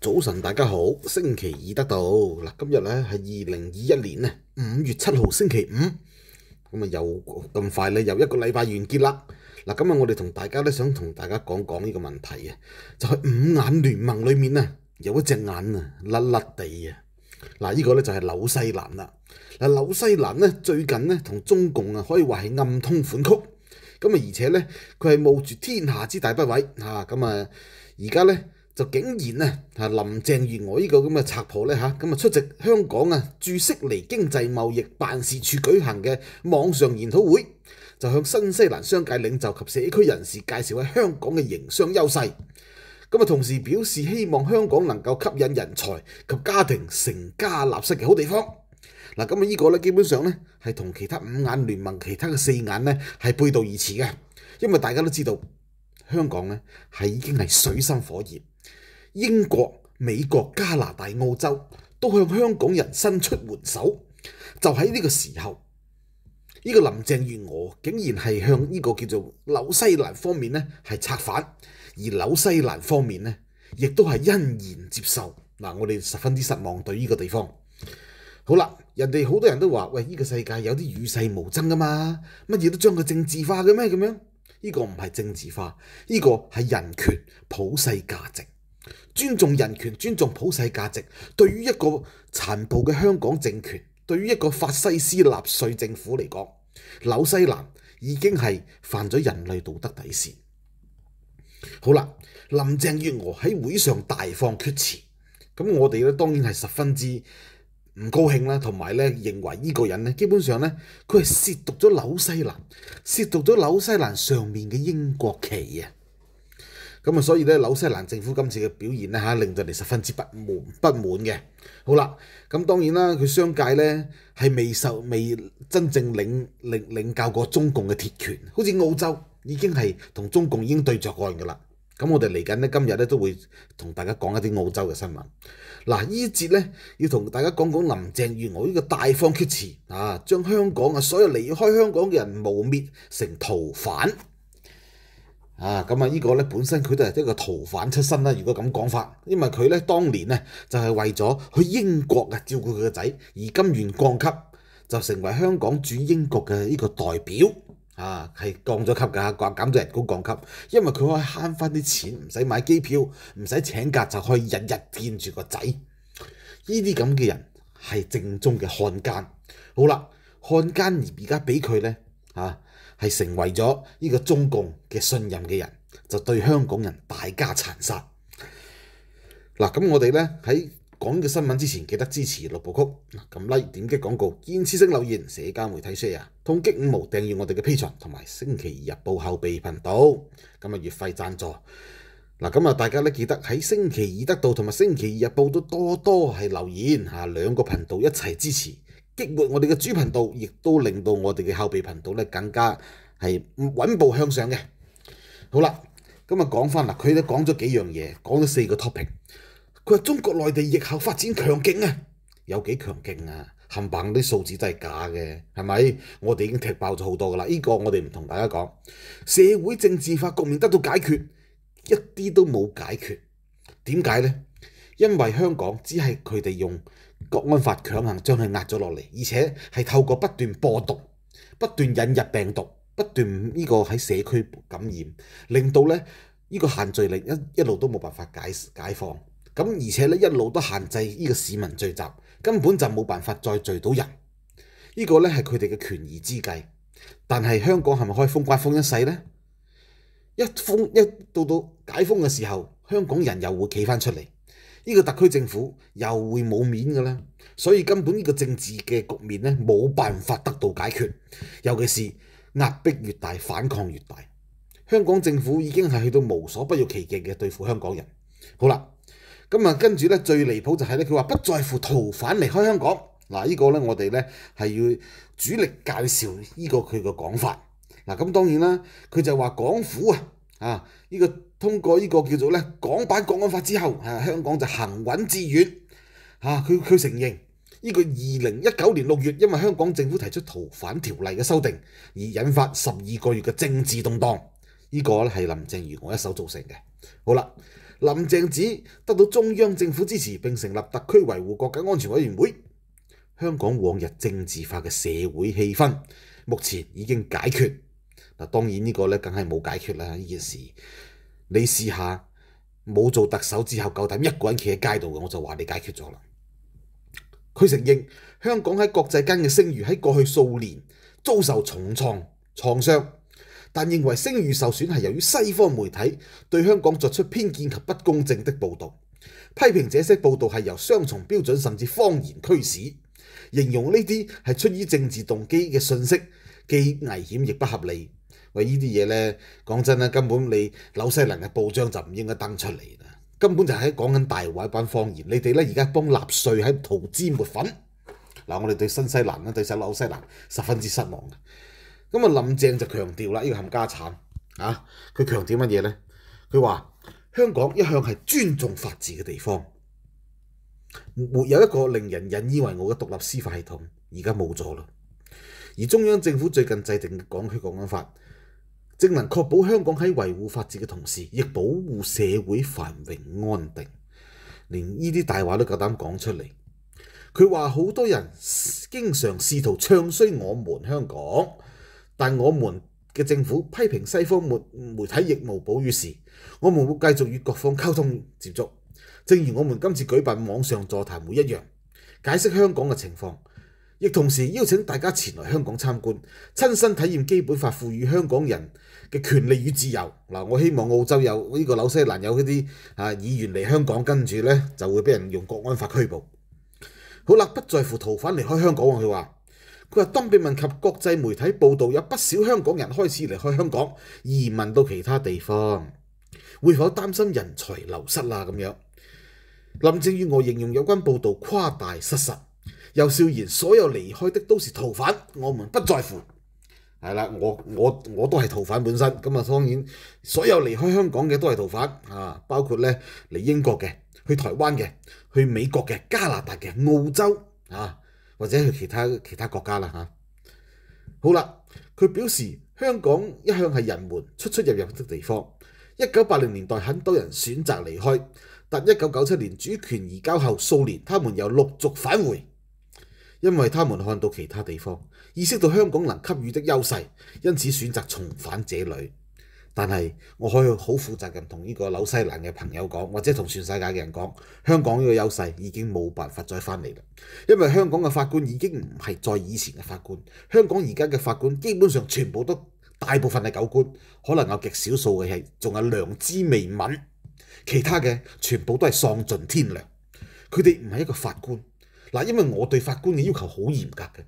早晨，大家好，星期二得到嗱，今日咧系二零二一年咧五月七号星期五，咁啊又咁快咧，又一个礼拜完结啦。嗱，今日我哋同大家咧想同大家讲讲呢个问题啊，就系五眼联盟里面啊有一只眼啊甩甩地啊，嗱呢个咧就系纽西兰啦，嗱纽西兰咧最近咧同中共啊可以话系暗通款曲，咁啊而且咧佢系冒住天下之大不韪啊，咁啊而家咧。就竟然呢，啊林鄭月娥呢個咁嘅賊婆呢，嚇，咁啊出席香港啊駐悉尼經濟貿易辦事處舉行嘅網上研討會，就向新西蘭商界領袖及社區人士介紹喺香港嘅營商優勢。咁啊，同時表示希望香港能夠吸引人才及家庭成家立室嘅好地方。嗱，咁啊，呢個呢，基本上呢，係同其他五眼聯盟其他嘅四眼呢，係背道而馳嘅，因為大家都知道香港呢，係已經係水深火熱。英國、美國、加拿大、澳洲都向香港人伸出援手，就喺呢個時候，呢個林鄭月娥竟然係向呢個叫做紐西蘭方面咧系策反，而紐西蘭方面咧亦都係欣然接受。嗱，我哋十分之失望對呢個地方。好啦，人哋好多人都話：喂，呢個世界有啲與世無爭噶嘛，乜嘢都將佢政治化嘅咩咁樣？呢個唔係政治化，呢個係人權普世價值。尊重人权、尊重普世价值，对于一个残暴嘅香港政权，对于一个法西斯纳粹政府嚟讲，纽西兰已经系犯咗人类道德底线。好啦，林郑月娥喺会上大放厥词，咁我哋咧当然系十分之唔高兴啦，同埋咧认为呢个人咧，基本上咧佢系亵渎咗纽西兰，亵渎咗纽西兰上面嘅英国旗啊！咁啊，所以咧，紐西蘭政府今次嘅表現咧嚇，令到人十分之不滿不滿嘅。好啦，咁當然啦，佢商界咧係未受未真正領領領教過中共嘅鐵拳，好似澳洲已經係同中共已經對着幹噶啦。咁我哋嚟緊咧今日咧都會同大家講一啲澳洲嘅新聞。嗱，依節咧要同大家講講林鄭月娥呢個大放厥詞啊，將香港啊所有離開香港嘅人污蔑成逃犯。啊，咁啊，呢個咧本身佢都係一個逃犯出身啦。如果咁講法，因為佢咧當年咧就係為咗去英國啊照顧佢個仔，而甘願降級，就成為香港駐英國嘅呢個代表。啊，係降咗級㗎，降減咗人工降級，因為佢可以慳翻啲錢，唔使買機票，唔使請假就可以日日見住個仔。呢啲咁嘅人係正宗嘅漢奸。好啦，漢奸而而家俾佢咧啊！係成為咗呢個中共嘅信任嘅人，就對香港人大加殘殺。嗱，咁我哋咧喺講嘅新聞之前，記得支持六部曲。咁例如點擊廣告、建設性留言、社交媒體 share、通擊五毛訂閱我哋嘅 P 藏同埋星期二報後備頻道。今日月費贊助。嗱，咁啊，大家咧記得喺星期二得到同埋星期二日報都多多係留言，下兩個頻道一齊支持。激活我哋嘅主頻道，亦都令到我哋嘅後備頻道咧更加係穩步向上嘅。好啦，咁啊講翻啦，佢都講咗幾樣嘢，講咗四個 topic。佢話中國內地疫後發展強勁啊，有幾強勁啊？冚棒啲數字都係假嘅，係咪？我哋已經踢爆咗好多噶啦。依個我哋唔同大家講。社會政治化局面得到解決，一啲都冇解決。點解咧？因為香港只係佢哋用。国安法強行將佢壓咗落嚟，而且係透過不斷播毒、不斷引入病毒、不斷呢個喺社區感染，令到咧呢個限聚令一一路都冇辦法解解放。咁而且咧一路都限制呢個市民聚集，根本就冇辦法再聚到人。呢個咧係佢哋嘅權宜之計。但係香港係咪可以封關封一世咧？一封一到到解封嘅時候，香港人又會企翻出嚟。呢個特區政府又會冇面嘅咧，所以根本呢個政治嘅局面咧冇辦法得到解決，尤其是壓迫越大，反抗越大。香港政府已經係去到無所不欲其極嘅對付香港人。好啦，咁啊跟住咧最離譜就係咧，佢話不在乎逃犯離開香港。嗱，呢個咧我哋咧係要主力介紹呢個佢嘅講法。嗱，咁當然啦，佢就話港府啊啊，依個。通過呢個叫做咧港版國安法之後，誒香港就行穩致遠嚇。佢佢承認呢個二零一九年六月，因為香港政府提出逃犯條例嘅修訂而引發十二個月嘅政治動盪。呢個咧係林鄭如我一手造成嘅。好啦，林鄭子得到中央政府支持並成立特區維護國家安全委員會，香港往日政治化嘅社會氣氛，目前已經解決。嗱，當然呢個咧梗係冇解決啦，呢件事。你試下冇做特首之後，夠膽一個人企喺街度嘅，我就話你解決咗啦。佢承認香港喺國際間嘅聲譽喺過去數年遭受重創創傷，但認為聲譽受損係由於西方媒體對香港作出偏見及不公正的報導，批評這些報導係由雙重標準甚至方言驅使，形容呢啲係出於政治動機嘅信息，既危險亦不合理。呢啲嘢咧，講真啦，根本你紐西蘭嘅報章就唔應該登出嚟啦。根本就喺講緊大話，一班方言。你哋咧而家幫納税喺淘脂抹粉嗱。我哋對新西蘭咧，對上紐西蘭十分之失望嘅。咁啊，林鄭就強調啦，呢個冚家產啊，佢強調乜嘢咧？佢話香港一向係尊重法治嘅地方，沒有一個令人引以為傲嘅獨立司法系統，而家冇咗啦。而中央政府最近制定嘅《港區國安法》。正能確保香港喺維護法治嘅同時，亦保護社會繁榮安定。連呢啲大話都夠膽講出嚟。佢話好多人經常試圖唱衰我們香港，但我們嘅政府批評西方媒媒體亦無補於事。我們會繼續與各方溝通接觸，正如我們今次舉辦網上座談會一樣，解釋香港嘅情況，亦同時邀請大家前來香港參觀，親身體驗基本法賦予香港人。嘅權利與自由，嗱，我希望澳洲有呢個紐西蘭有嗰啲啊議員嚟香港，跟住咧就會俾人用國安法拘捕。好啦，不在乎逃犯離開香港，佢話佢話當被問及國際媒體報導有不少香港人開始離開香港移民到其他地方，會否擔心人才流失啦？咁樣林鄭月我形容有關報導誇大失實，又笑言所有離開的都是逃犯，我們不在乎。係啦，我我我都係逃犯本身，咁啊當然所有離開香港嘅都係逃犯啊，包括咧嚟英國嘅、去台灣嘅、去美國嘅、加拿大嘅、澳洲啊，或者去其他其他國家啦嚇。好啦，佢表示香港一向係人們出出入入的地方。一九八零年代很多人選擇離開，但一九九七年主權移交後數年，他們又陸續返回。因為他們看到其他地方，意識到香港能給予的優勢，因此選擇重返這裡。但係我可以好負責咁同呢個紐西蘭嘅朋友講，或者同全世界嘅人講，香港呢個優勢已經冇辦法再翻嚟啦。因為香港嘅法官已經唔係再以前嘅法官，香港而家嘅法官基本上全部都大部分係狗官，可能有極少數嘅係仲有良知未泯，其他嘅全部都係喪盡天良，佢哋唔係一個法官。嗱，因為我對法官嘅要求好嚴格嘅。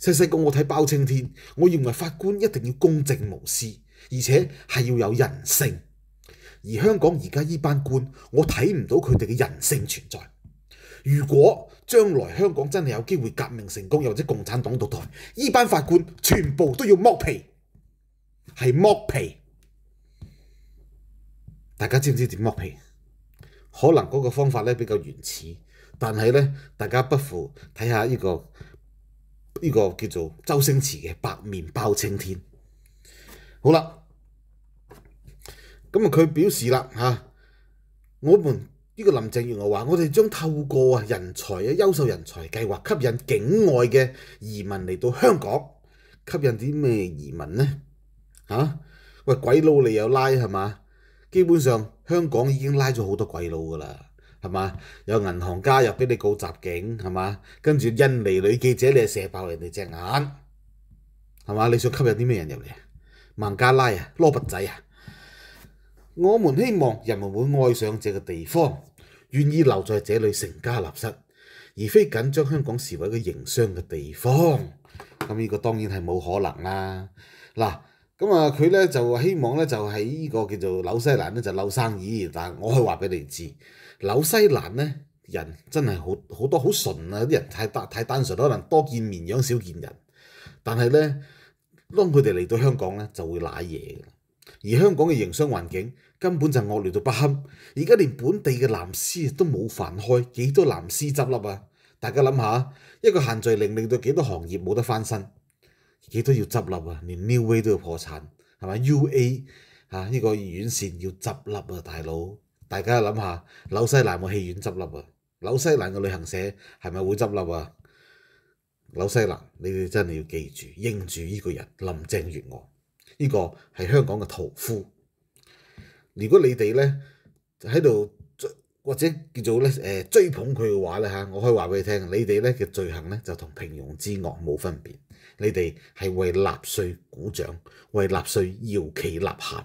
細細個我睇包青天，我認為法官一定要公正無私，而且係要有人性。而香港而家呢班官，我睇唔到佢哋嘅人性存在。如果將來香港真係有機會革命成功，又或者共產黨倒台，呢班法官全部都要剝皮，係剝皮。大家知唔知點剝皮？可能嗰個方法咧比較原始。但係咧，大家不妨睇下呢個呢個叫做周星馳嘅《白面包青天》。好啦，咁啊佢表示啦嚇，我們呢個林鄭月娥話：我哋將透過啊人才嘅優秀人才計劃，吸引境外嘅移民嚟到香港。吸引啲咩移民呢？嚇喂，鬼佬你又拉係嘛？基本上香港已經拉咗好多鬼佬㗎啦。係嘛？有銀行加入俾你告襲警係嘛？跟住印尼女記者，你射爆人哋隻眼係嘛？你想吸引啲咩人入嚟啊？孟加拉啊、羅拔仔啊，我們希望人們會愛上這個地方，願意留在這裡成家立室，而非緊張香港視為一個營商嘅地方。咁呢個當然係冇可能啦。嗱，咁啊佢咧就希望咧就喺呢個叫做紐西蘭咧就漏生意，但我可以話俾你知。紐西蘭呢人真係好好多好純啊！啲人太單太單純，可能多見面樣少見人。但係呢，當佢哋嚟到香港呢，就會賴嘢。而香港嘅營商環境根本就惡劣到不堪。而家連本地嘅藍絲都冇飯開，幾多藍絲執笠啊？大家諗下，一個限聚令令到幾多行業冇得翻身，幾多要執笠啊？連 Neway w 都要破產，係咪 u a 啊，呢個遠線要執笠啊，大佬！大家諗下，紐西蘭個戲院執笠啊！紐西蘭個旅行社係咪會執笠啊？紐西蘭，你哋真係要記住，應住呢個人林鄭月娥，呢個係香港嘅屠夫。如果你哋咧喺度追，或者叫做咧追捧佢嘅話咧嚇，我可以話俾你聽，你哋咧嘅罪行咧就同平庸之惡冇分別。你哋係為納税鼓掌，為納税搖旗吶喊。